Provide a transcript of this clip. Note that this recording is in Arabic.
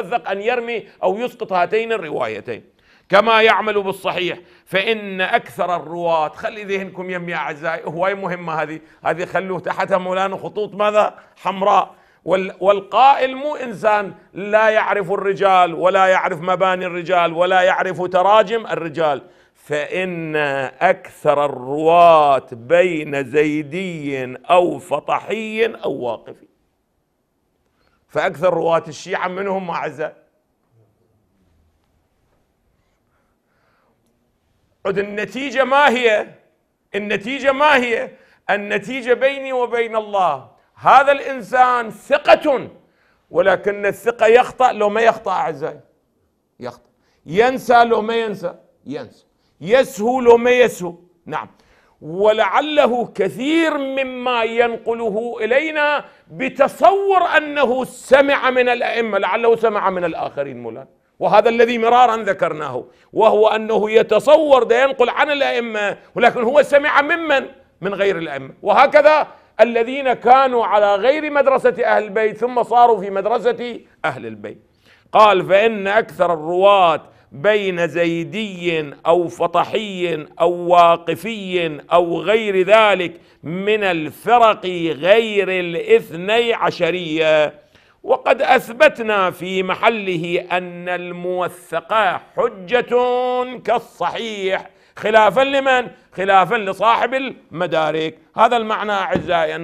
الموثق أن يرمي أو يسقط هاتين الروايتين كما يعمل بالصحيح فإن أكثر الرواة خلي ذهنكم يمي أعزائي هواي مهمة هذه هذه خلوه تحتها مولانا خطوط ماذا حمراء والقائل مو إنسان لا يعرف الرجال ولا يعرف مباني الرجال ولا يعرف تراجم الرجال فإن أكثر الرواة بين زيدي أو فطحي أو واقفي فأكثر رواة الشيعة منهم أعزاء عد النتيجة ما هي النتيجة ما هي النتيجة بيني وبين الله هذا الإنسان ثقة ولكن الثقة يخطأ لو ما يخطأ أعزائي يخطأ ينسى لو ما ينسى ينسى يسهو لو ما يسهو نعم ولعله كثير مما ينقله الينا بتصور انه سمع من الائمه لعله سمع من الاخرين مولانا وهذا الذي مرارا ذكرناه وهو انه يتصور ده ينقل عن الائمه ولكن هو سمع ممن من غير الائمه وهكذا الذين كانوا على غير مدرسه اهل البيت ثم صاروا في مدرسه اهل البيت قال فان اكثر الرواه بين زيدي او فطحي او واقفي او غير ذلك من الفرق غير الاثني عشريه وقد اثبتنا في محله ان الموثقه حجه كالصحيح خلافا لمن؟ خلافا لصاحب المدارك هذا المعنى اعزائي